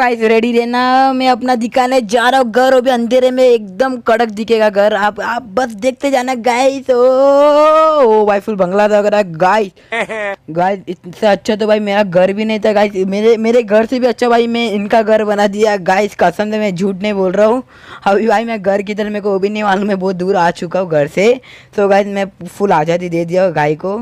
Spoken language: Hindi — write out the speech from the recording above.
गाइस रेडी रहना मैं अपना दिखाने जा रहा हूँ घर अभी अंधेरे में एकदम कड़क दिखेगा घर आप आप बस देखते जाना गाइस ओ, ओ भाई फुल बंगला था अगर गाइस गाइस इससे अच्छा तो भाई मेरा घर भी नहीं था गाइस मेरे मेरे घर से भी अच्छा भाई मैं इनका घर बना दिया गाइस कसम से मैं झूठ नहीं बोल रहा हूँ अभी भाई मैं घर की तरह मेरे को वो भी नहीं मालूम मैं बहुत दूर आ चुका हूँ घर से तो गाइस मैं फुल आज़ादी दे दिया गाय को